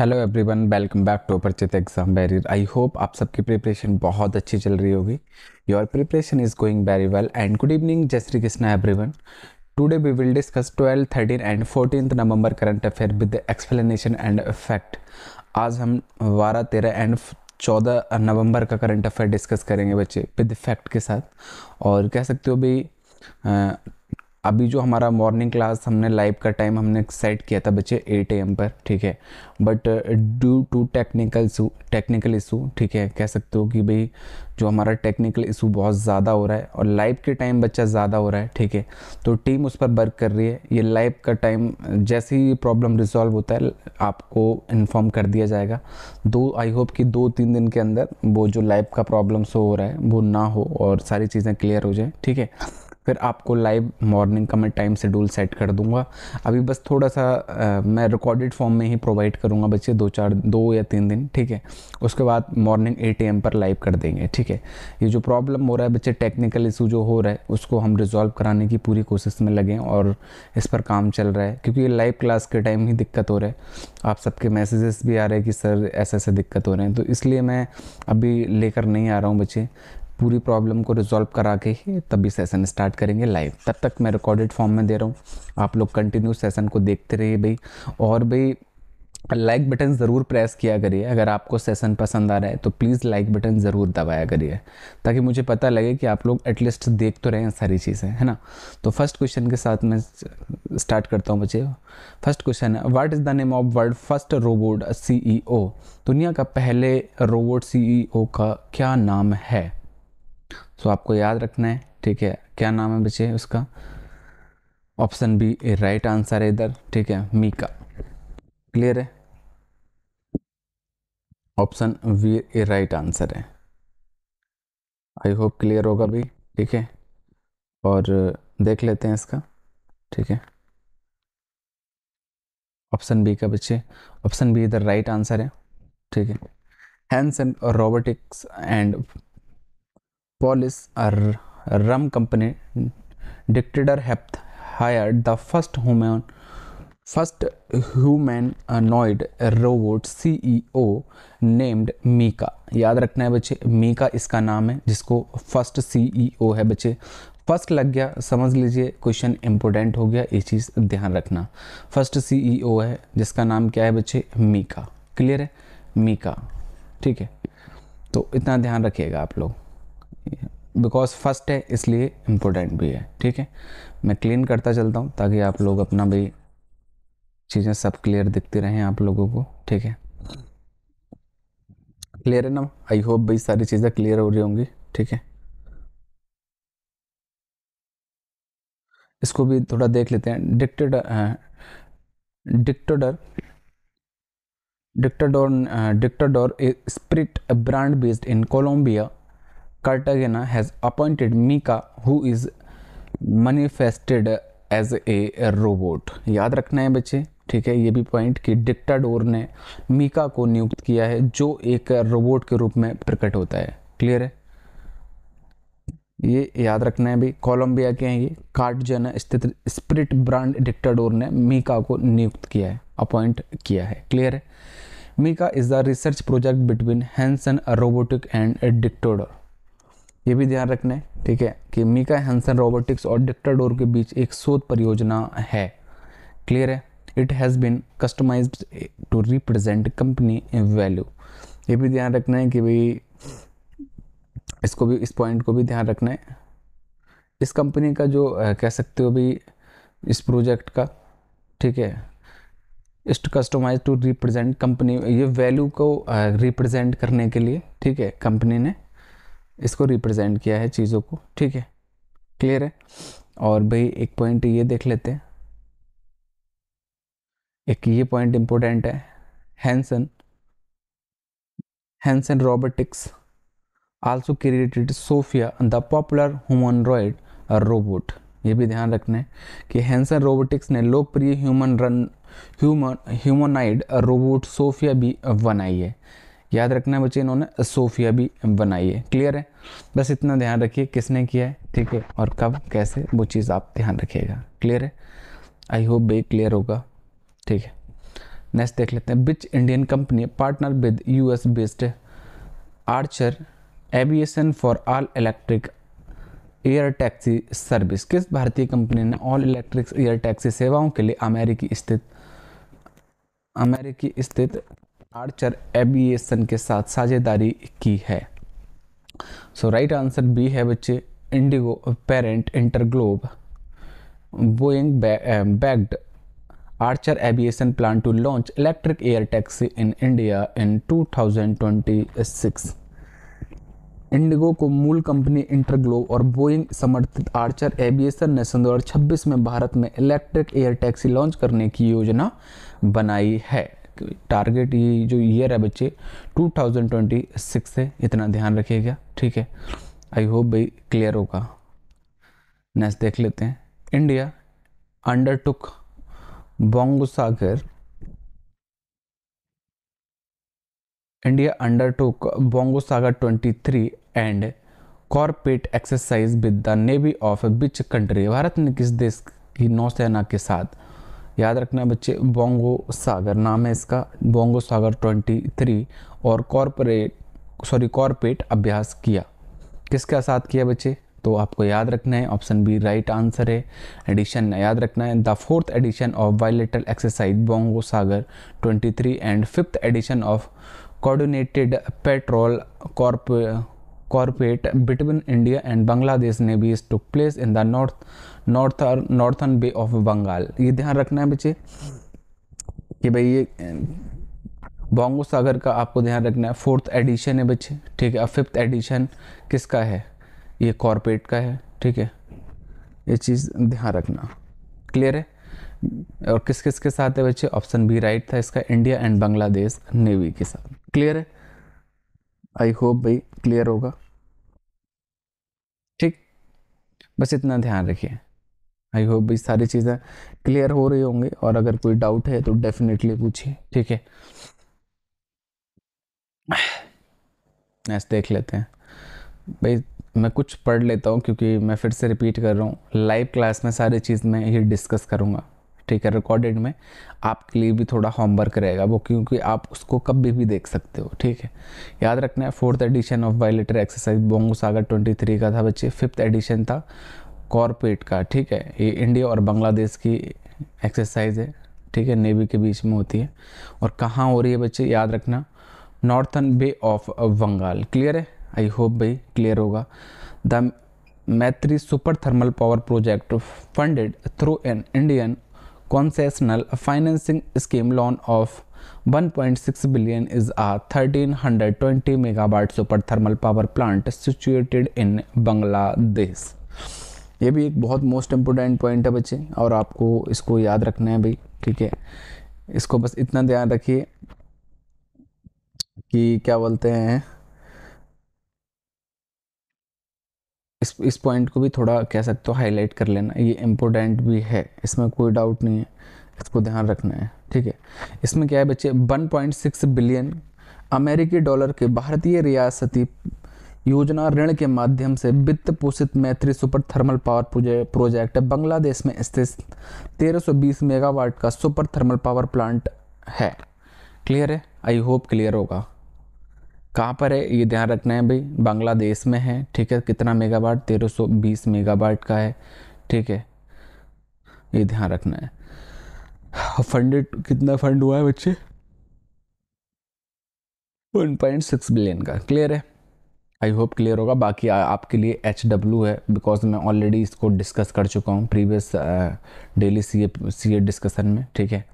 Hello everyone welcome back to Aparichit exam barrier I hope आप सबकी preparation बहुत अच्छी चल रही होगी your preparation is going very well and good evening जय Shri Krishna everyone today we will discuss twelfth thirteen and 14 November current affair with explanation and effect आज हम बारह तेरह एंड चौदह नवंबर का करंट अफेयर डिस्कस करेंगे बच्चे विद इफेक्ट के साथ और कह सकते हो भी अभी जो हमारा मॉर्निंग क्लास हमने लाइव का टाइम हमने सेट किया था बच्चे 8 एम पर ठीक है but due to technical issue technical issue ठीक है कह सकते हो कि भाई जो हमारा टेक्निकल इशू बहुत ज़्यादा हो रहा है और लाइव के टाइम बच्चा ज़्यादा हो रहा है ठीक है तो टीम उस पर वर्क कर रही है ये लाइव का टाइम जैसे ही प्रॉब्लम रिजॉल्व होता है आपको इन्फॉर्म कर दिया जाएगा दो आई होप कि दो तीन दिन के अंदर वो जो लाइव का प्रॉब्लम शो हो रहा है वो ना हो और सारी चीज़ें क्लियर हो जाए ठीक है फिर आपको लाइव मॉर्निंग का मैं टाइम शेड्यूल सेट कर दूंगा अभी बस थोड़ा सा आ, मैं रिकॉर्डेड फॉर्म में ही प्रोवाइड करूँगा बच्चे दो चार दो या तीन दिन ठीक है उसके बाद मॉर्निंग एट एम पर लाइव कर देंगे ठीक है ये जो प्रॉब्लम हो रहा है बच्चे टेक्निकल इशू जो हो रहा है उसको हम रिजॉल्व कराने की पूरी कोशिश में लगें और इस पर काम चल रहा है क्योंकि ये लाइव क्लास के टाइम ही दिक्कत हो रहा है आप सबके मैसेजेस भी आ रहे हैं कि सर ऐसे ऐसे दिक्कत हो रहे हैं तो इसलिए मैं अभी लेकर नहीं आ रहा हूँ बच्चे पूरी प्रॉब्लम को रिजॉल्व करा के ही तभी सेशन स्टार्ट करेंगे लाइव तब तक मैं रिकॉर्डेड फॉर्म में दे रहा हूँ आप लोग कंटिन्यू सेशन को देखते रहिए भाई और भाई लाइक बटन ज़रूर प्रेस किया करिए अगर आपको सेशन पसंद आ रहा है तो प्लीज़ लाइक बटन ज़रूर दबाया करिए ताकि मुझे पता लगे कि आप लोग एटलीस्ट देख तो रहे हैं सारी चीज़ें है ना तो फर्स्ट क्वेश्चन के साथ मैं स्टार्ट करता हूँ बच्चे फर्स्ट क्वेश्चन है what is the name of world first robot सी दुनिया का पहले रोबोट सी e का क्या नाम है सो आपको याद रखना है ठीक है क्या नाम है बच्चे उसका ऑप्शन बी राइट आंसर है इधर ठीक है मीका क्लियर है option B A right answer है आई होप क्लियर होगा भी ठीक है और देख लेते हैं इसका ठीक है ऑप्शन बी का बच्चे ऑप्शन बी इधर राइट आंसर है ठीक है Hans and robotics and Polish rum company Dictador हेप्थ hired the first human first human humanoid robot CEO named Mika याद रखना है बच्चे मीका इसका नाम है जिसको फर्स्ट सीईओ e है बच्चे फर्स्ट लग गया समझ लीजिए क्वेश्चन इंपॉर्टेंट हो गया ये चीज़ ध्यान रखना फर्स्ट सीईओ e है जिसका नाम क्या है बच्चे मीका क्लियर है मीका ठीक है तो इतना ध्यान रखिएगा आप लोग बिकॉज फर्स्ट है इसलिए इम्पोर्टेंट भी है ठीक है मैं क्लीन करता चलता हूँ ताकि आप लोग अपना भी चीज़ें सब क्लियर दिखती रहें आप लोगों को ठीक है क्लियर है ना आई होप भाई सारी चीज़ें क्लियर हो रही होंगी ठीक है इसको भी थोड़ा देख लेते हैं Dictador Dictador Dictador Dictador spirit brand based in Colombia Cartagena has appointed Mika, who is manifested as a robot याद रखना है बच्चे ठीक है ये भी पॉइंट कि डिक्टाडोर ने मीका को नियुक्त किया है जो एक रोबोट के रूप में प्रकट होता है क्लियर है ये याद रखना है भी कोलंबिया के हैं ये कार्टजन स्थित स्प्रिट ब्रांड डिक्टाडोर ने मीका को नियुक्त किया है अपॉइंट किया है क्लियर है Mika is the research project between Hanson robotic and Dictador ये भी ध्यान रखना है ठीक है कि मीका हैंसन रोबोटिक्स और डिक्टाडोर के बीच एक शोध परियोजना है क्लियर है it has been customised to represent company value ये भी ध्यान रखना है कि भाई इसको भी इस पॉइंट को भी ध्यान रखना है इस कंपनी का जो कह सकते हो भी इस प्रोजेक्ट का ठीक है is customised to represent company ये वैल्यू को रिप्रेजेंट करने के लिए ठीक है कंपनी ने इसको रिप्रेजेंट किया है चीज़ों को ठीक है क्लियर है और भाई एक पॉइंट ये देख लेते हैं एक ये पॉइंट इम्पोर्टेंट है Hanson Hanson robotics also created Sophia the popular humanoid robot ये भी ध्यान रखना है कि हैंसन रोबोटिक्स ने लोकप्रिय ह्यूमन रन ह्यूमन ह्यूमनाइड रोबोट सोफिया भी बनाई है याद रखना है बच्चे इन्होंने सोफिया भी बनाई है क्लियर है बस इतना ध्यान रखिए किसने किया है ठीक है और कब कैसे वो चीज़ आप ध्यान रखिएगा क्लियर है आई होप बे क्लियर होगा ठीक है नेक्स्ट देख लेते हैं which Indian company partner with U S based Archer aviation for all electric air taxi service किस भारतीय कंपनी ने ऑल इलेक्ट्रिक एयर टैक्सी सेवाओं के लिए अमेरिकी स्थित अमेरिकी स्थित आर्चर एविएशन के साथ साझेदारी की है सो राइट आंसर बी है बच्चे IndiGo parent InterGlobe Boeing backed Archer aviation plan to launch electric air taxi in India in 2026. IndiGo को मूल कंपनी इंटरग्लो और बोइंग समर्थित आर्चर एविएशन ने सन दो में भारत में इलेक्ट्रिक एयर टैक्सी लॉन्च करने की योजना बनाई है टारगेट ये जो ईयर है बच्चे 2026 है इतना ध्यान रखिएगा ठीक है आई होप भाई क्लियर होगा नेक्स्ट देख लेते हैं India undertook Bongosagar India undertook Bongosagar 23 and CORPAT exercise with the navy of which country Bharat ने किस देश की नौसेना के साथ याद रखना बच्चे बोंगो सागर नाम है इसका बोंगो सागर 23 और कॉरपोरेट सॉरी कॉरपेट अभ्यास किया किसके साथ किया बच्चे तो आपको याद रखना है ऑप्शन बी राइट आंसर है एडिशन याद रखना है the fourth edition of bilateral exercise Bongo Sagar 23 and fifth edition of coordinated patrol corp corporate between India and Bangladesh ने भी took place in the north norther northern bay of Bengal ये ध्यान रखना है बच्चे कि भाई ये बोंगो सागर का आपको ध्यान रखना है फोर्थ एडिशन है बच्चे ठीक है अब फिफ्थ एडिशन किसका है ये कॉरपोरेट का है ठीक है ये चीज़ ध्यान रखना क्लियर है और किस किस के साथ है बच्चे ऑप्शन बी राइट था इसका इंडिया एंड बांग्लादेश नेवी के साथ क्लियर है आई होप भाई क्लियर होगा ठीक बस इतना ध्यान रखिए आई होप भाई सारी चीज़ें क्लियर हो रही होंगी और अगर कोई डाउट है तो डेफिनेटली पूछिए ठीक है ऐसे देख लेते हैं भाई मैं कुछ पढ़ लेता हूँ क्योंकि मैं फिर से रिपीट कर रहा हूँ लाइव क्लास में सारी चीज़ मैं ही डिस्कस करूँगा ठीक है रिकॉर्डेड में आपके लिए भी थोड़ा होमवर्क रहेगा वो क्योंकि आप उसको कभी भी देख सकते हो ठीक है याद रखना है fourth edition of bilateral exercise Bongo Sagar twenty three का था बच्चे फिफ्थ एडिशन था कॉरपोरेट का ठीक है ये इंडिया और बांग्लादेश की एक्सरसाइज है ठीक है नेवी के बीच में होती है और कहाँ हो रही है बच्चे याद रखना northern bay of Bengal clear है आई होप भाई क्लियर होगा the Maitri super thermal power project funded through an Indian concessional financing scheme loan of 1.6 billion is a 1320 megawatt super thermal power plant situated in Bangladesh ये भी एक बहुत most important point है बच्चे और आपको इसको याद रखना है भाई ठीक है इसको बस इतना ध्यान रखिए कि क्या बोलते हैं इस इस पॉइंट को भी थोड़ा कह सकते हो हाईलाइट कर लेना ये इम्पोर्टेंट भी है इसमें कोई डाउट नहीं है इसको ध्यान रखना है ठीक है इसमें क्या है बच्चे 1.6 बिलियन अमेरिकी डॉलर के भारतीय रियासती योजना ऋण के माध्यम से वित्त पोषित Maitri super thermal power project Bangladesh में स्थित 1320 मेगावाट का सुपर थर्मल पावर प्लांट है क्लियर है आई होप क्लियर होगा कहाँ पर है ये ध्यान रखना है भाई बांग्लादेश में है ठीक है कितना मेगावाट तेरह सौ बीस मेगावाट का है ठीक है ये ध्यान रखना है फंडेड हाँ, कितना फंड हुआ है बच्चे वन पॉइंट सिक्स बिलियन का क्लियर है आई होप क्लियर होगा बाकी आ, आपके लिए एच डब्ल्यू है बिकॉज मैं ऑलरेडी इसको डिस्कस कर चुका हूँ previous daily C A C A discussion में ठीक है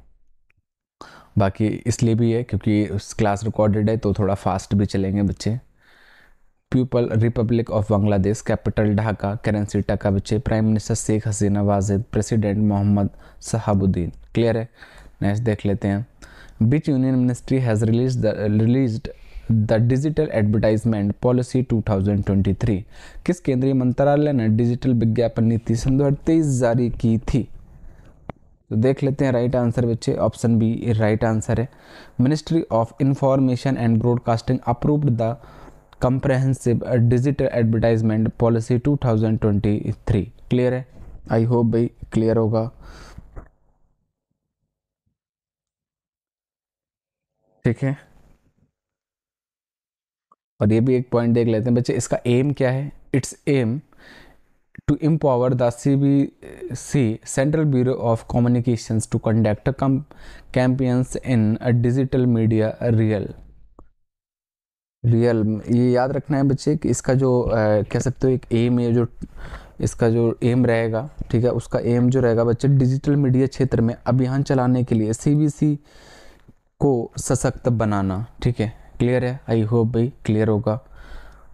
बाकी इसलिए भी है क्योंकि क्लास रिकॉर्डेड है तो थोड़ा फास्ट भी चलेंगे बच्चे people republic of Bangladesh capital Dhaka currency taka बच्चे prime minister Sheikh Hasina Wajed president Mohammed Shahabuddin clear है नेक्स्ट देख लेते हैं which union ministry has release the release the digital advertisement policy 2023 किस केंद्रीय मंत्रालय ने डिजिटल विज्ञापन नीति सन दो जारी की थी तो देख लेते हैं राइट आंसर बच्चे ऑप्शन बी राइट आंसर है ministry of information and broadcasting approved the comprehensive digital advertisement policy 2023 clear है आई होप भाई क्लियर होगा ठीक है और ये भी एक पॉइंट देख लेते हैं बच्चे इसका एम क्या है it's aim to empower the CBC Central Bureau of Communications to conduct campaigns in a digital media real real ये याद रखना है बच्चे कि इसका जो कह सकते हो एक एम है जो इसका जो एम रहेगा ठीक है उसका एम जो रहेगा बच्चे डिजिटल मीडिया क्षेत्र में अभियान चलाने के लिए सीबीसी को सशक्त बनाना ठीक है क्लियर है आई होप भाई क्लियर होगा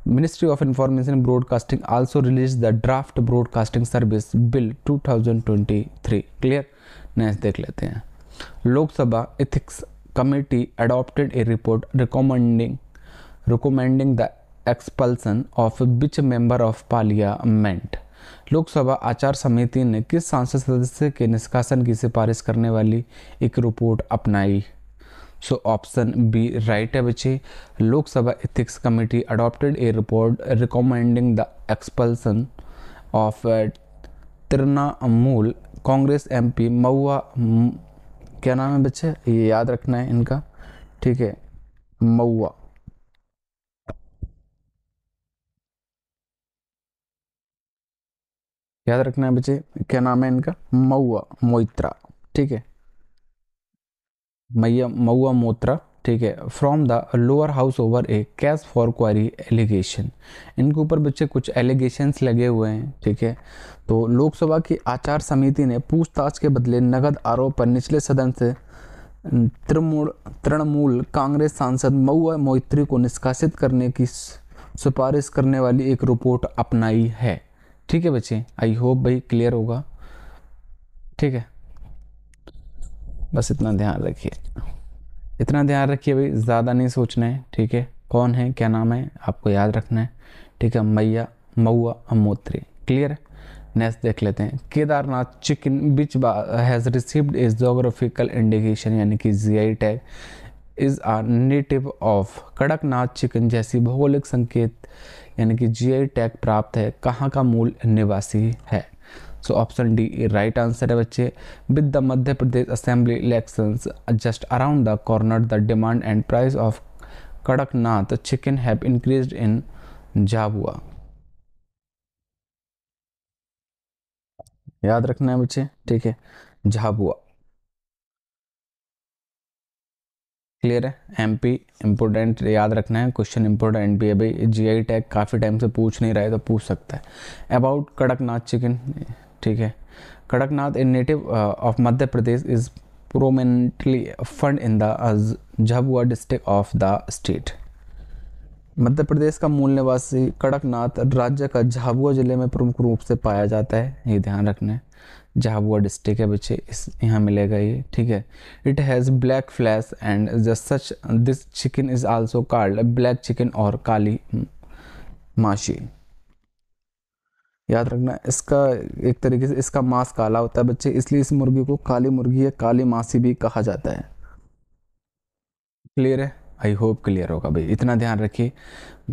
Ministry of Information Broadcasting also released the draft broadcasting service bill 2023 clear next देख लेते हैं Lok Sabha ethics committee adopted a report recommending recommending the expulsion of which member of parliament Lok Sabha आचार समिति ने किस सांसद सदस्य के निष्कासन की सिफारिश करने वाली एक रिपोर्ट अपनाई सो ऑप्शन बी राइट है बच्चे Lok Sabha ethics committee adopted a report recommending the expulsion of of uh, Congress MP Mahua क्या नाम है बच्चे ये याद रखना है इनका ठीक है मऊआ याद रखना है बच्चे क्या नाम है इनका मऊआ मोइत्रा ठीक है मैया मऊआ मोत्रा ठीक है from the lower house over a cash for query allegation इनके ऊपर बच्चे कुछ एलिगेशंस लगे हुए हैं ठीक है तो लोकसभा की आचार समिति ने पूछताछ के बदले नगद आरोप पर निचले सदन से तृणमूल तृणमूल कांग्रेस सांसद मऊआ मोत्री को निष्कासित करने की सिफारिश करने वाली एक रिपोर्ट अपनाई है ठीक है बच्चे आई होप भाई क्लियर होगा ठीक है बस इतना ध्यान रखिए इतना ध्यान रखिए भाई ज़्यादा नहीं सोचना है ठीक है कौन है क्या नाम है आपको याद रखना है ठीक है मैया मऊआ अमोत्री क्लियर नेक्स्ट देख लेते हैं Kedarnath chicken which has received is geographical indication यानी कि GI tag is are native of Kadaknath chicken जैसी भौगोलिक संकेत यानी कि जीआई टैग प्राप्त है कहाँ का मूल निवासी है so option D right answer है बच्चे with the Madhya Pradesh assembly election just around the corner the demand and price of Kadaknath chicken have increase in Jhabua याद रखना है बच्चे ठीक है झाबुआ क्लियर है एमपी इम्पोर्टेंट याद रखना है क्वेश्चन इम्पोर्टेंट भी है भाई जीआई टैग काफ़ी टाइम से पूछ नहीं रहा है तो पूछ सकता है अबाउट कड़कनाथ चिकन ठीक है Kadaknath a native of Madhya Pradesh is prominently found in the Jhabua district of the state Madhya Pradesh का मूल निवासी कड़कनाथ राज्य का झाबुआ जिले में प्रमुख रूप से पाया जाता है ये ध्यान रखना है झाबुआ डिस्ट्रिक्ट है बच्चे इस यहाँ मिलेगा ये ठीक है it has black flesh and such this chicken is also called black chicken और काली माशी याद रखना इसका एक तरीके से इसका मांस काला होता है बच्चे इसलिए इस मुर्गी को काली मुर्गी या काली मासी भी कहा जाता है क्लियर है आई होप क्लियर होगा भाई इतना ध्यान रखिए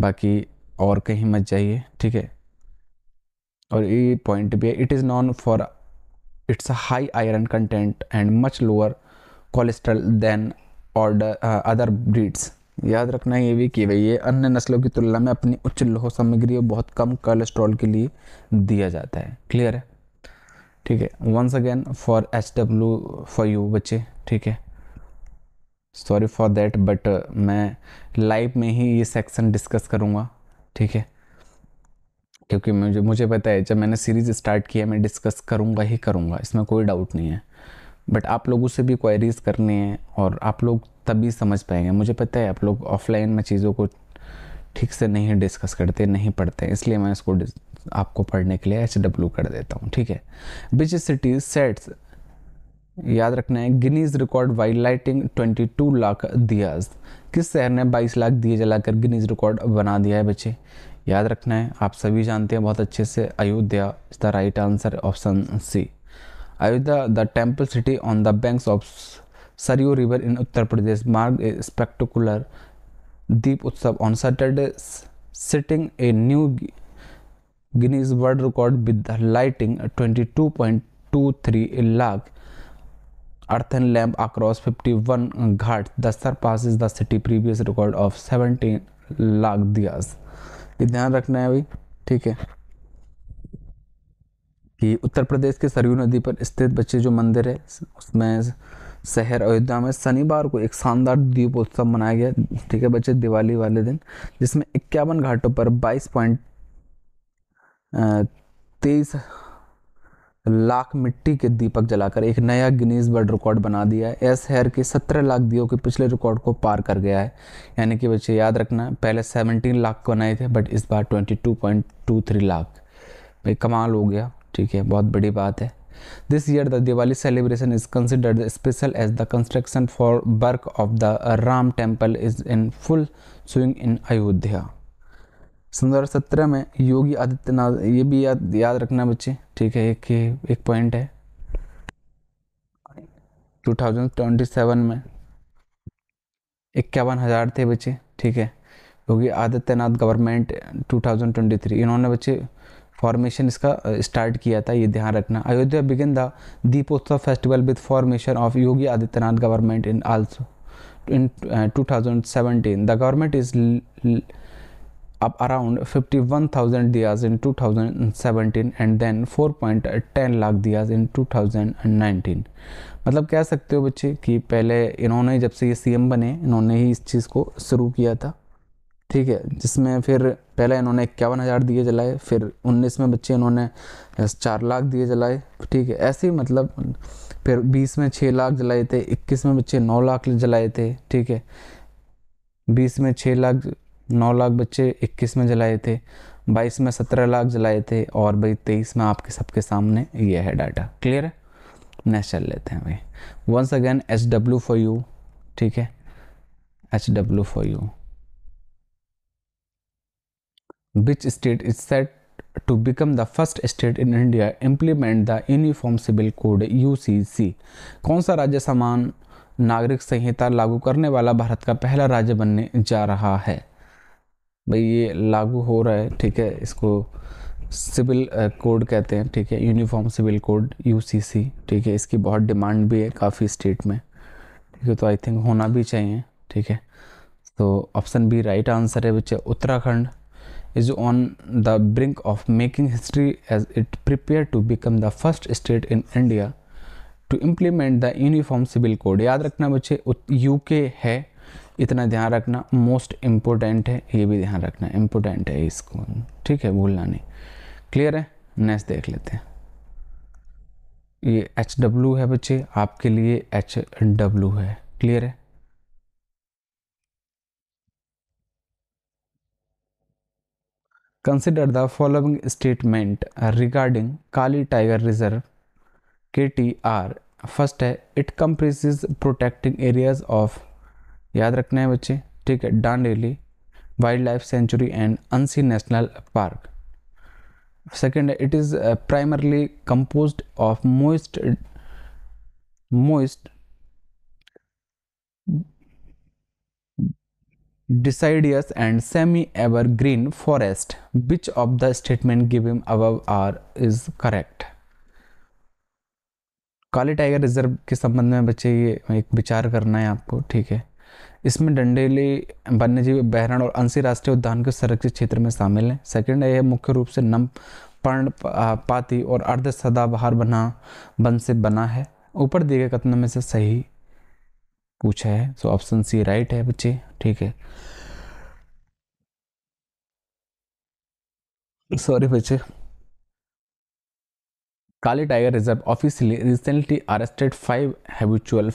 बाकी और कहीं मत जाइए ठीक है और ये पॉइंट भी है it is known for its a high iron content and much lower cholesterol than other other breeds याद रखना ये भी कि भाई ये अन्य नस्लों की तुलना में अपनी उच्च लोह सामग्री और बहुत कम कोलेस्ट्रॉल के लिए दिया जाता है क्लियर है ठीक है once again for H W for you बच्चे ठीक है सॉरी फॉर देट बट मैं लाइव में ही ये सेक्शन डिस्कस करूँगा ठीक है क्योंकि मुझे मुझे पता है जब मैंने सीरीज़ स्टार्ट किया मैं डिस्कस करूँगा ही करूँगा इसमें कोई डाउट नहीं है बट आप लोगों से भी क्वेरीज़ करनी है और आप लोग तभी समझ पाएंगे मुझे पता है आप लोग ऑफलाइन में चीज़ों को ठीक से नहीं डिस्कस करते नहीं पढ़ते इसलिए मैं इसको आपको पढ़ने के लिए एच डब्ल्यू कर देता हूँ ठीक है बिच सिटी सेट्स याद रखना है Guinness record while lighting twenty two lakh diya किस शहर ने बाईस लाख दिए जलाकर गिनीज रिकॉर्ड बना दिया है बच्चे याद रखना है आप सभी जानते हैं बहुत अच्छे से Ayodhya is the right answer option C Ayodhya the temple city on the banks of Saryu river in Uttar Pradesh marked a spectacular Deepotsav on Saturday setting a new Guinness world record with lighting 22.23 lakh earthen lamp across 51 one ghat दस्तर पास is the previous record of 17 lakh diyas ये ध्यान रखना है अभी ठीक है कि उत्तर प्रदेश के सरयू नदी पर स्थित बच्चे जो मंदिर है उसमें शहर अयोध्या में शनिवार को एक शानदार दीपोत्सव मनाया गया ठीक है बच्चे दिवाली वाले दिन जिसमें इक्यावन घाटों पर बाईस पॉइंट तेईस लाख मिट्टी के दीपक जलाकर एक नया गिनीज वर्ल्ड रिकॉर्ड बना दिया है यह शहर के सत्रह लाख दियो के पिछले रिकॉर्ड को पार कर गया है यानी कि बच्चे याद रखना पहले सेवनटीन लाख बनाए थे बट इस बार twenty two two point three lakh भाई कमाल हो गया ठीक है बहुत बड़ी बात है This year, the Diwali celebration is considered special as the construction for work of the Ram temple is in full swing in Ayodhya. सन दो सत्रह में योगी आदित्यनाथ ये भी याद याद रखना बच्चे ठीक है एक एक पॉइंट है 2027 में इक्यावन हज़ार थे बच्चे ठीक है योगी आदित्यनाथ गवर्नमेंट 2023 इन्होंने बच्चे फॉर्मेशन इसका स्टार्ट किया था ये ध्यान रखना Ayodhya begin the Deepotsav festival with formation of Yogi Adityanath government in also in 2017 the government is up around 51000 diyas in 2017 and then 4.10 lakh diyas in 2019 मतलब कह सकते हो बच्चे कि पहले इन्होंने जब से ये सीएम बने इन्होंने ही इस चीज़ को शुरू किया था ठीक है जिसमें फिर पहले इन्होंने इक्यावन हज़ार दिए जलाए फिर उन्नीस में बच्चे इन्होंने चार लाख दिए जलाए ठीक है ऐसे ही मतलब फिर बीस में छः लाख जलाए थे इक्कीस में बच्चे नौ लाख जलाए थे ठीक है बीस में छः लाख नौ लाख बच्चे इक्कीस में जलाए थे बाईस में सत्रह लाख जलाए थे और भाई तेईस में आपके सबके सामने ये है डाटा क्लियर है नेक्स्ट चल लेते हैं भाई once again H W for you ठीक है H W for you which state is set to become the first state in India implement the Uniform Civil Code UCC? कौन सा राज्य समान नागरिक संहिता लागू करने वाला भारत का पहला राज्य बनने जा रहा है भाई ये लागू हो रहा है ठीक है इसको सिविल कोड कहते हैं ठीक है यूनिफॉर्म सिविल कोड यूसीसी ठीक है इसकी बहुत डिमांड भी है काफ़ी स्टेट में ठीक है तो आई थिंक होना भी चाहिए ठीक है तो ऑप्शन बी राइट आंसर है बच्चे Uttarakhand is on the brink of making history as it prepared to become the first state in India to implement the uniform civil code याद रखना बच्चे यूके है इतना ध्यान रखना मोस्ट इम्पोर्टेंट है ये भी ध्यान रखना इम्पोर्टेंट है इसको ठीक है भूलना नहीं क्लियर है नेक्स्ट देख लेते हैं ये एच डब्ल्यू है बच्चे आपके लिए एच डब्ल्यू है क्लियर है consider the following statement regarding Kali tiger reserve के टी आर फर्स्ट है it comprises protecting areas of याद रखना है बच्चे ठीक है Dandeli wild life sanctuary and Anshi national park second है it is primarily compose of moist moist deciduous and semi-evergreen forest. Which of the statement given above are is correct? काले tiger reserve के संबंध में बच्चे ये एक विचार करना है आपको ठीक है इसमें डंडेली वन्यजीव बहरण और अंशी राष्ट्रीय उद्यान के संरक्षित क्षेत्र में शामिल हैं सेकंड है यह मुख्य रूप से नम पर्ण पाती और अर्ध सदाबहार बना वन से बना है ऊपर दिए गए कथनों में से सही पूछा है सो ऑप्शन सी राइट है बच्चे ठीक है सॉरी बच्चे Kali tiger reserve office recently arrested five habitual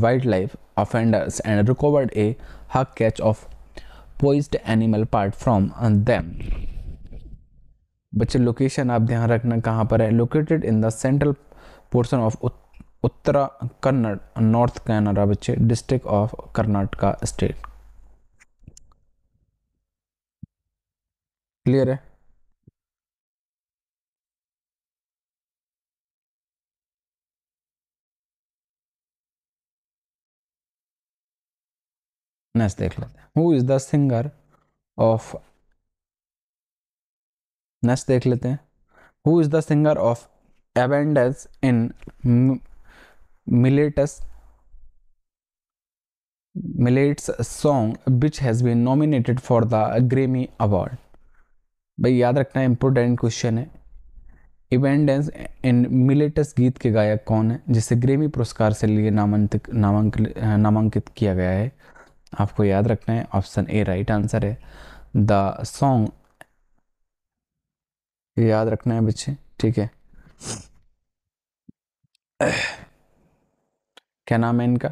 wild life offenders and recovered a huge catch of poached animal part from them बच्चे लोकेशन आप ध्यान रखना कहाँ पर है located in the central portion of Uttara Kannada north Canara बच्चे district of Karnataka state clear है next देख लेते हैं who is the singer of next देख लेते हैं who is the singer of Avendus in millets millets song which has been nominated for the Grammy award भाई याद रखना इम्पोर्टेंट क्वेश्चन है इवेंडेंस इन मिलेटस गीत के गायक कौन है जिसे ग्रेमी पुरस्कार से लिए नामांकित नामांकित नामांकित किया गया है आपको याद रखना है ऑप्शन ए राइट आंसर है द सॉन्ग याद रखना है बच्चे ठीक है क्या नाम है इनका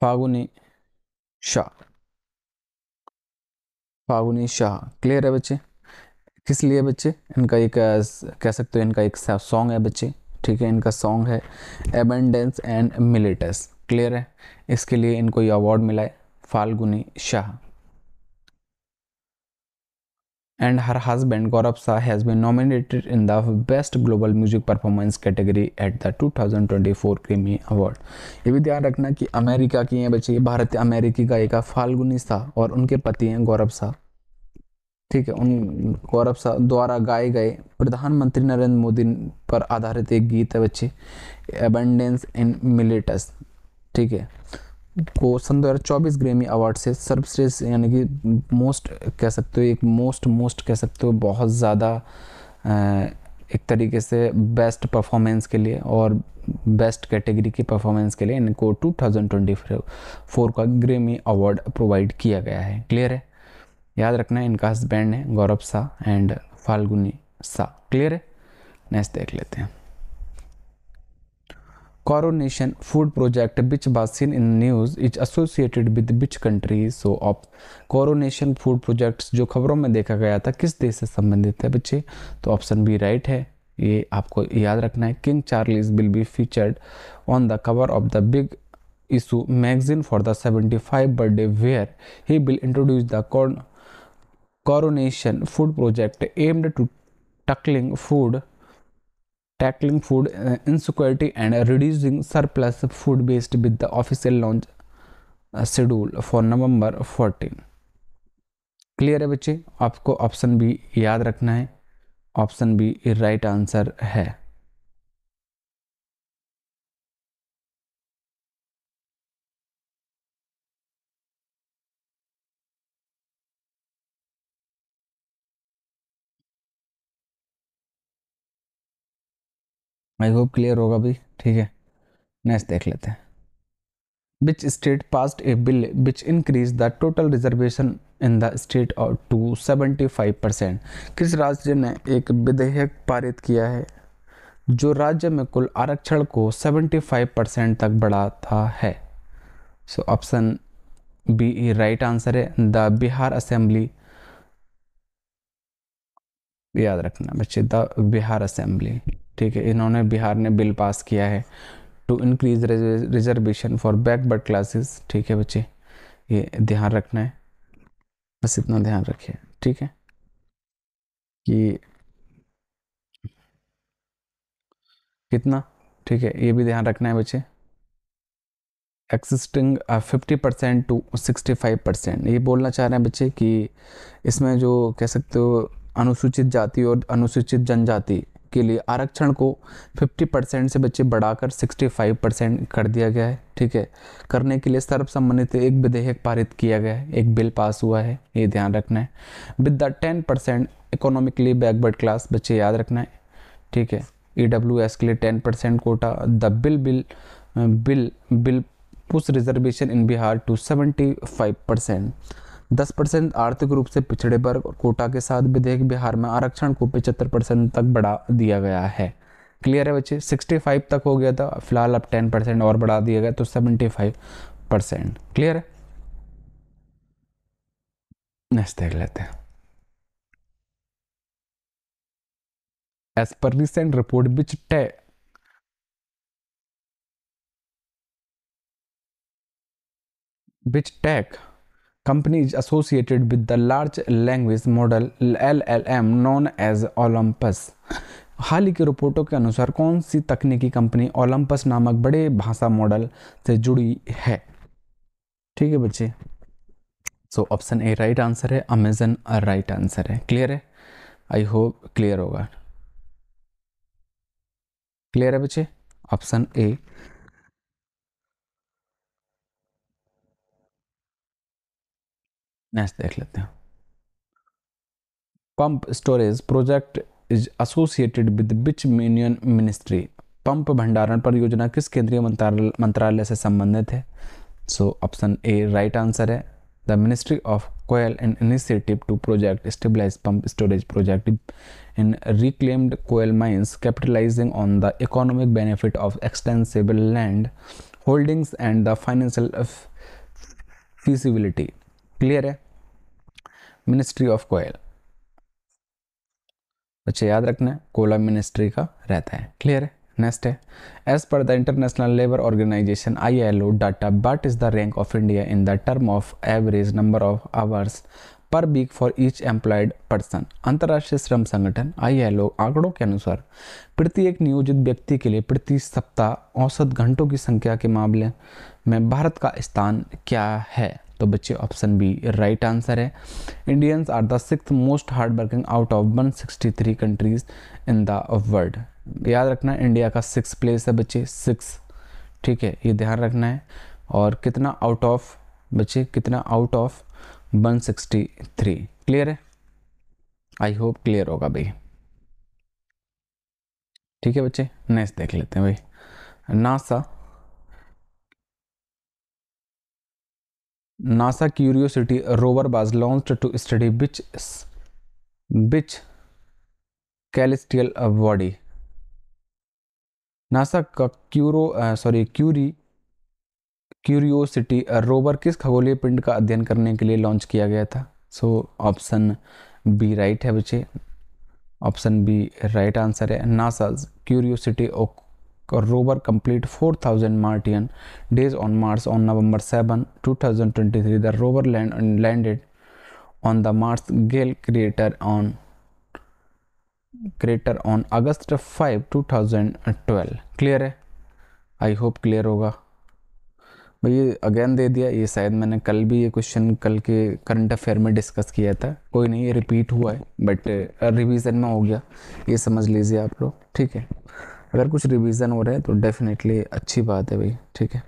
फागुनी शाह फागुनी शाह क्लियर है बच्चे किस लिए बच्चे इनका एक कह सकते हो इनका एक सॉन्ग है बच्चे ठीक है इनका सॉन्ग है एबेंडेंस एंड मिलिटस क्लियर है इसके लिए इनको ये अवार्ड मिला है Falguni Shah and her husband Gaurav Shah has been nominated in the best global music performance category at the 2024 thousand award ये भी ध्यान रखना कि अमेरिका की हैं बच्चे भारतीय अमेरिकी गायिका फाल्गुनी शाह और उनके पति हैं गौरव शाह ठीक है उन गौरव शाह द्वारा गाए गए प्रधानमंत्री नरेंद्र मोदी पर आधारित एक गीत है बच्चे एबंडेंस इन मिलेटस ठीक है को सन दो ग्रेमी अवार्ड से सर्वश्रेष्ठ यानी कि मोस्ट कह सकते हो एक मोस्ट मोस्ट कह सकते हो बहुत ज़्यादा एक तरीके से बेस्ट परफॉर्मेंस के लिए और बेस्ट कैटेगरी की परफॉर्मेंस के लिए इनको 2024 का ग्रेमी अवार्ड प्रोवाइड किया गया है क्लियर है याद रखना इनका हस्बैंड है गौरव शाह एंड फाल्गुनी शाह क्लियर है नेक्स्ट देख लेते हैं coronation food project which was seen in news is associated with which country so of coronation food projects जो खबरों में देखा गया था किस देश से संबंधित है बच्चे तो ऑप्शन बी राइट है ये आपको याद रखना है King Charles will be featured on the cover of the big issue magazine for the seventy five birthday where he will introduce the corn coronation food project aimed to tackling food tackling food insecurity and reducing surplus food waste with the official launch schedule for November 14. Clear है बच्चे आपको option B याद रखना है option B right answer है I hope clear होगा भी ठीक है नेक्स्ट देख लेते हैं which state pass a bill which increase the total reservation in the state और टू सेवेंटी फाइव परसेंट किस राज्य ने एक विधेयक पारित किया है जो राज्य में कुल आरक्षण को सेवेंटी फाइव परसेंट तक बढ़ाता है so option B right answer है द बिहार असेंबली याद रखना बच्चे द बिहार असेंबली ठीक है इन्होंने बिहार ने बिल पास किया है to increase reservation for backward classes ठीक है बच्चे ये ध्यान रखना है बस इतना ध्यान रखिए ठीक है कि कितना ठीक है ये भी ध्यान रखना है बच्चे existing fifty percent to sixty five percent ये बोलना चाह रहे हैं बच्चे कि इसमें जो कह सकते हो अनुसूचित जाति और अनुसूचित जनजाति के लिए आरक्षण को 50 परसेंट से बच्चे बढ़ाकर 65 परसेंट कर दिया गया है ठीक है करने के लिए सर्वसम्मति एक विधेयक पारित किया गया है एक बिल पास हुआ है ये ध्यान रखना है with the ten percent economically backward class बच्चे याद रखना है ठीक है ई डब्ल्यू एस के लिए ten percent quota the bill bill bill bill push reservation in Bihar to seventy five percent 10 परसेंट आर्थिक रूप से पिछड़े वर्ग और कोटा के साथ विधेयक बिहार में आरक्षण को पिछहत्तर परसेंट तक बढ़ा दिया गया है क्लियर है बच्चे 65 तक हो गया था फिलहाल अब 10 परसेंट और बढ़ा दिया गया तो 75 परसेंट क्लियर है नेक्स्ट देख लेते हैं as per recent report which टे which tech associated with associated with the large language model LLM known as Olympus. हाल ही की रिपोर्टों के अनुसार कौन सी तकनीकी कंपनी ओलंपस नामक बड़े भाषा मॉडल से जुड़ी है ठीक है बच्चे so option A right answer है अमेजन राइट आंसर है क्लियर है आई होप क्लियर होगा क्लियर है बच्चे ऑप्शन ए नेक्स्ट देख लेते हैं pump storage project is associated with which union ministry pump भंडारण परियोजना किस केंद्रीय मंत्रालय से संबंधित है so option A right answer है the ministry of coal and initiative to project stabilise pump storage project in reclaimed coal mines capitalising on the economic benefit of extensible land holdings and the financial feasibility clear है ministry of coal बच्चे याद रखना है Cola ministry का रहता है clear है next है as per the international labour organisation I L O data what is the rank of India in the term of average number of hours per week for each employed person अंतर्राष्ट्रीय श्रम संगठन ILO आंकड़ों के अनुसार प्रत्येक नियोजित व्यक्ति के लिए प्रति सप्ताह औसत घंटों की संख्या के मामले में भारत का स्थान क्या है तो बच्चे ऑप्शन बी राइट आंसर है Indians are the six most hard working out of 163 countries in the world याद रखना इंडिया का सिक्स प्लेस है बच्चे सिक्स ठीक है ये ध्यान रखना है और कितना आउट ऑफ बच्चे कितना आउट ऑफ 163 क्लियर है आई होप क्लियर होगा भाई ठीक है बच्चे नेक्स्ट देख लेते हैं भाई NASA NASA Curiosity rover was launched to study which which celestial body NASA का curio sorry curie curiosity rover किस खगोलीय पिंड का अध्ययन करने के लिए लॉन्च किया गया था सो ऑप्शन बी राइट है बच्चे ऑप्शन बी राइट आंसर है NASA Curiosity rover complete 4000 Martian days on Mars on November 7 2023 the rover land landed on the Mars Gale crater on crater on August 5 2012 clear है I hope clear होगा भैया again they दिया ये शायद मैंने कल भी ये क्वेश्चन कल के करंट अफेयर में डिस्कस किया था कोई नहीं ये रिपीट हुआ है बट रिवीजन uh, में हो गया ये समझ लीजिए आप लोग ठीक है अगर कुछ रिवीजन हो रहा है तो डेफिनेटली अच्छी बात है भाई ठीक है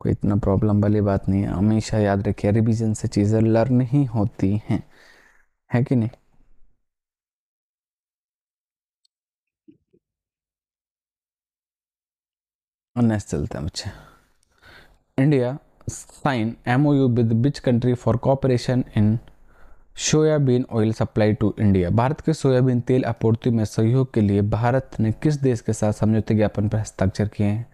कोई इतना प्रॉब्लम वाली बात नहीं है हमेशा याद रखिए रिवीजन से चीज़ें लर्न ही होती हैं है कि नहीं नेक्स्ट चलते हैं बच्चे India sign MoU with which country for cooperation in soybean oil supply to India Bharat के सोयाबीन तेल आपूर्ति में सहयोग के लिए भारत ने किस देश के साथ समझौते ज्ञापन पर हस्ताक्षर किए हैं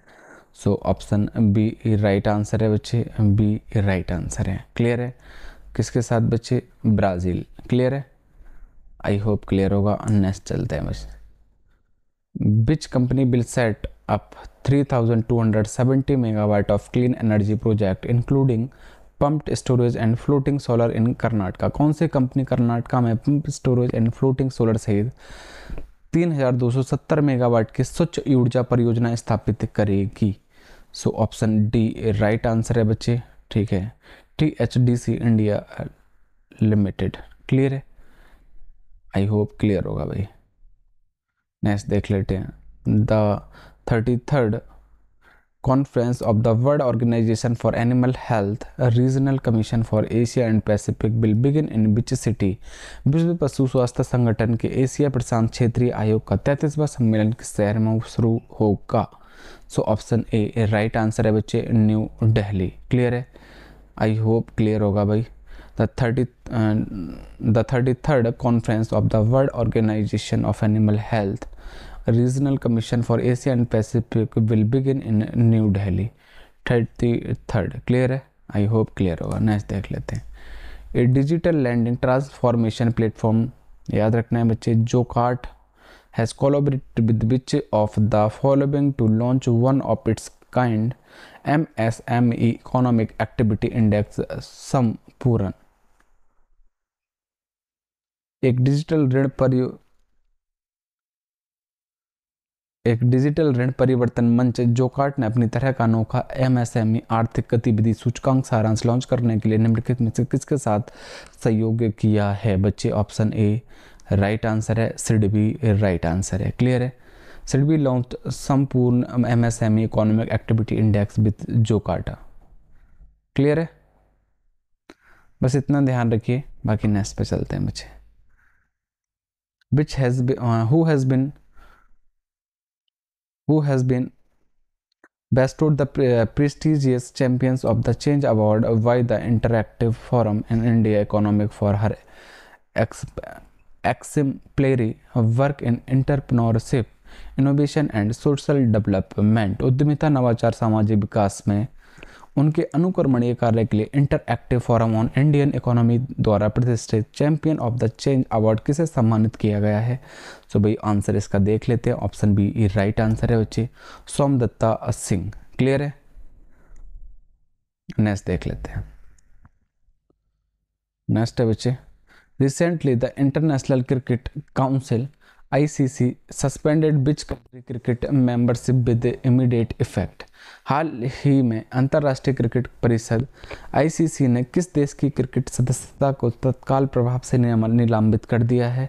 so option B right answer है बच्चे बी राइट आंसर है क्लियर है किसके साथ बच्चे ब्राज़ील क्लियर है आई होप क्लियर होगा नेक्स्ट चलते हैं बच्चे which company will set up 3270 megawatt of clean energy project including pumped storage and floating solar in Karnataka कौन से कंपनी कर्नाटका में pump storage and floating solar सहित 3270 मेगावाट की स्वच्छ ऊर्जा परियोजना स्थापित करेगी सो ऑप्शन डी राइट आंसर है बच्चे ठीक है T H D C India limited clear है आई होप क्लियर होगा भाई नेक्स्ट देख लेते हैं the thirty third Conference of the World Organisation for Animal Health Regional Commission for Asia and Pacific will begin in which city विश्व पशु स्वास्थ्य संगठन के एशिया प्रशांत क्षेत्रीय आयोग का तैंतीसवां सम्मेलन किस शहर में शुरू होगा so option A right answer है बच्चे न्यू डेहली क्लियर है आई होप क्लियर होगा भाई thirty the thirty third Conference of the World Organisation of Animal Health Regional Commission for Asia and Pacific will begin in New Delhi delhi third clear है I hope clear होगा next देख लेते हैं a digital lending transformation platform याद रखना है बच्चे Jocata has collaborate with which of the following to launch one of its kind M S M E economic activity index संपूर्ण एक डिजिटल ऋण पर एक डिजिटल ऋण परिवर्तन मंच जोकार्ट ने अपनी तरह का अनोखा एमएसएमई आर्थिक गतिविधि सूचकांक सारांश लॉन्च करने के लिए निम्नलिखित में से किसके साथ सहयोग किया है बच्चे ऑप्शन ए राइट आंसर है सिड बी राइट आंसर है क्लियर है सिड बी लॉन्च संपूर्ण M S M economic activity index with Jocata clear है बस इतना ध्यान रखिए बाकी नेक्स्ट पे चलते हैं बच्चे which has who has been who has been bestowed the prestigious Champions of the Change Award by the Interactive Forum in India Economic for her exemplary work in entrepreneurship innovation and social development उद्यमिता नवाचार सामाजिक विकास में उनके अनुकरणीय कार्य के लिए interactive forum on Indian economy द्वारा प्रतिष्ठित champion of the change award किसे सम्मानित किया गया है सो so भाई आंसर इसका देख लेते हैं ऑप्शन बी ये राइट आंसर है बच्चे सोमदत्ता सिंह क्लियर है नेक्स्ट देख लेते हैं नेक्स्ट है बच्चे recently the International Cricket Council ICC suspended which country cricket membership with immediate effect हाल ही में अंतर्राष्ट्रीय क्रिकेट परिषद आईसीसी ने किस देश की क्रिकेट सदस्यता को तत्काल प्रभाव से निलंबित कर दिया है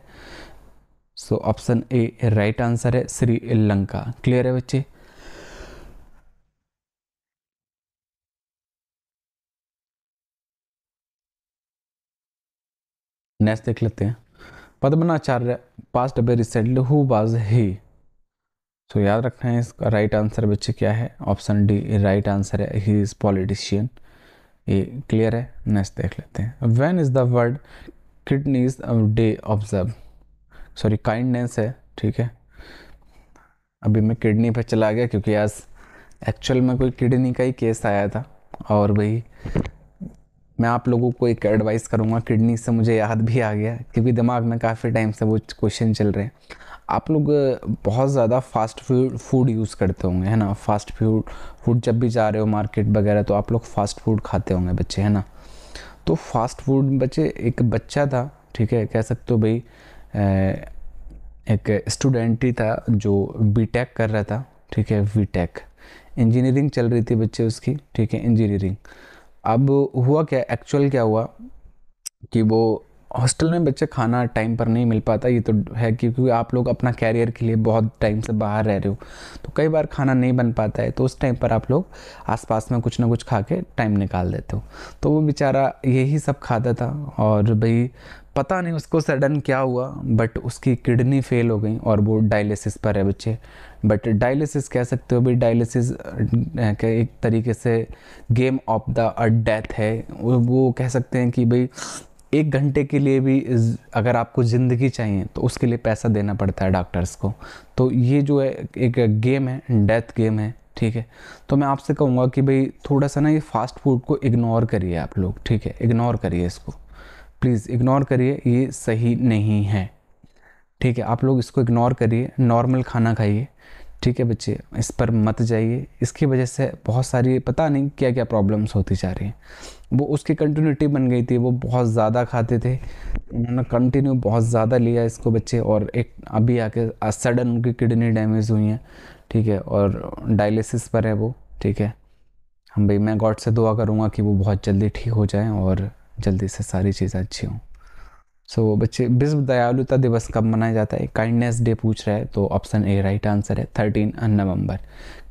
so option A right answer है श्रीलंका क्लियर है बच्चे नेक्स्ट देख लेते हैं Padmanacharya passed away recently who was he so तो so, याद रखना है इसका राइट आंसर बच्चे क्या है ऑप्शन डी राइट आंसर है ही इज़ पॉलिटिशियन ये क्लियर है नेक्स्ट देख लेते हैं when is the World Kidneys Day observe sorry kindness है ठीक है अभी मैं किडनी पे चला गया क्योंकि आज एक्चुअल में कोई किडनी का ही केस आया था और भाई मैं आप लोगों को एक एडवाइस करूँगा किडनी से मुझे याद भी आ गया क्योंकि दिमाग में काफ़ी टाइम से वो क्वेश्चन चल रहे हैं आप लोग बहुत ज़्यादा फास्ट फूड फूड यूज़ करते होंगे है ना फास्ट फूड फूड जब भी जा रहे हो मार्केट वगैरह तो आप लोग फास्ट फूड खाते होंगे बच्चे है ना तो फास्ट फूड बच्चे एक बच्चा था ठीक है कह सकते हो भाई एक स्टूडेंट ही था जो बी कर रहा था ठीक है वी इंजीनियरिंग चल रही थी बच्चे उसकी ठीक है इंजीनियरिंग अब हुआ क्या एक्चुअल क्या हुआ कि वो हॉस्टल में बच्चे खाना टाइम पर नहीं मिल पाता ये तो है क्योंकि आप लोग अपना कैरियर के लिए बहुत टाइम से बाहर रह रहे हो तो कई बार खाना नहीं बन पाता है तो उस टाइम पर आप लोग आसपास में कुछ ना कुछ खा के टाइम निकाल देते हो तो वो बेचारा यही सब खाता था और भाई पता नहीं उसको सडन क्या हुआ बट उसकी किडनी फेल हो गई और वो डायलिसिस पर है बच्चे बट डायलिसिस कह सकते हो भी डायलिसिस के एक तरीके से गेम ऑफ द डेथ है वो कह सकते हैं कि भाई एक घंटे के लिए भी अगर आपको ज़िंदगी चाहिए तो उसके लिए पैसा देना पड़ता है डॉक्टर्स को तो ये जो है एक गेम है डेथ गेम है ठीक है तो मैं आपसे कहूँगा कि भाई थोड़ा सा ना ये फास्ट फूड को इग्नोर करिए आप लोग ठीक है इग्नोर करिए इसको प्लीज़ इग्नोर करिए ये सही नहीं है ठीक है आप लोग इसको इग्नोर करिए नॉर्मल खाना खाइए ठीक है बच्चे इस पर मत जाइए इसकी वजह से बहुत सारी पता नहीं क्या क्या प्रॉब्लम्स होती जा रही हैं वो उसकी कंटिन्यूटी बन गई थी वो बहुत ज़्यादा खाते थे उन्होंने कंटिन्यू बहुत ज़्यादा लिया इसको बच्चे और एक अभी आके सडन उनकी किडनी डैमेज हुई है ठीक है और डायलिसिस पर है वो ठीक है हम भाई मैं गॉड से दुआ करूँगा कि वो बहुत जल्दी ठीक हो जाए और जल्दी से सारी चीज़ें अच्छी हों सो so, बच्चे विश्व दयालुता दिवस कब मनाया जाता है काइंडनेस डे पूछ रहा है तो ऑप्शन ए राइट आंसर है थर्टीन नवंबर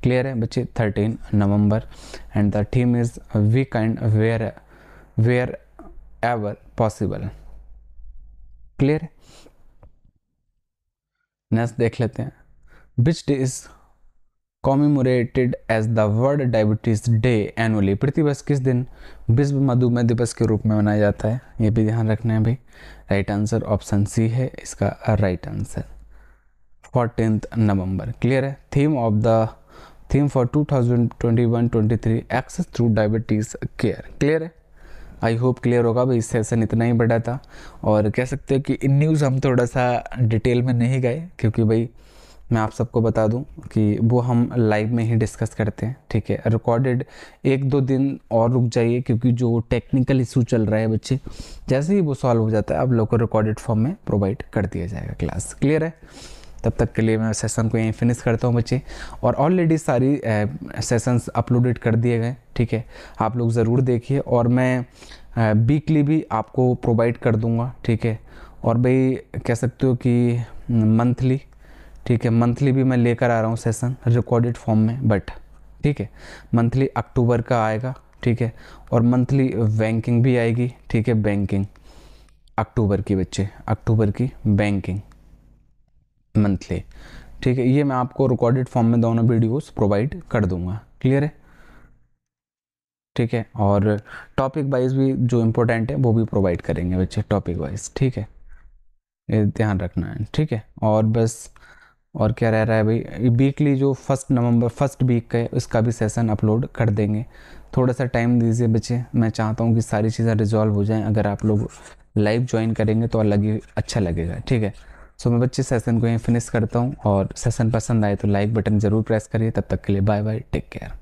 क्लियर है बच्चे thirteen November and the theme is be kind where wherever possible clear next देख लेते हैं which day is commemorated as the world diabetes day annually प्रति वर्ष किस दिन विश्व मधुमेह दिवस के रूप में मनाया जाता है ये भी ध्यान रखना है भाई राइट आंसर ऑप्शन सी है इसका right answer fourteen November clear है theme of the theme for 2021-23 access through diabetes care clear है आई होप क्लियर होगा भाई इस सेशन इतना ही बड़ा था और कह सकते हो कि इन न्यूज़ हम थोड़ा सा डिटेल में नहीं गए क्योंकि भाई मैं आप सबको बता दूं कि वो हम लाइव में ही डिस्कस करते हैं ठीक है रिकॉर्डेड एक दो दिन और रुक जाइए क्योंकि जो टेक्निकल इशू चल रहा है बच्चे जैसे ही वो सॉल्व हो जाता है आप लोग को रिकॉर्डेड फॉर्म में प्रोवाइड कर दिया जाएगा क्लास क्लियर है तब तक के लिए मैं सेशन को यहीं फिनिश करता हूँ बच्चे और ऑलरेडी सारी सेशंस अपलोडेड कर दिए गए ठीक है आप लोग ज़रूर देखिए और मैं वीकली भी आपको प्रोवाइड कर दूँगा ठीक है और भाई कह सकते हो कि मंथली ठीक है मंथली भी मैं लेकर आ रहा हूँ सेशन रिकॉर्डेड फॉर्म में बट ठीक है मंथली अक्टूबर का आएगा ठीक है और मंथली बैंकिंग भी आएगी ठीक है बैंकिंग अक्टूबर की बच्चे अक्टूबर की बैंकिंग मंथली ठीक है ये मैं आपको रिकॉर्डेड फॉर्म में दोनों वीडियोस प्रोवाइड कर दूंगा क्लियर है ठीक है और टॉपिक वाइज भी जो इम्पोर्टेंट है वो भी प्रोवाइड करेंगे बच्चे टॉपिक वाइज ठीक है ये ध्यान रखना है ठीक है और बस और क्या रह रहा है भाई वीकली जो फर्स्ट नवंबर फर्स्ट वीक का है उसका भी सेशन अपलोड कर देंगे थोड़ा सा टाइम दीजिए बच्चे मैं चाहता हूँ कि सारी चीज़ें रिजॉल्व हो जाएँ अगर आप लोग लाइव ज्वाइन करेंगे तो अलग ही अच्छा लगेगा ठीक है सो मैं बच्चे सेशन को यहीं फिनिश करता हूँ और सेशन पसंद आए तो लाइक बटन ज़रूर प्रेस करिए तब तक के लिए बाय बाय टेक केयर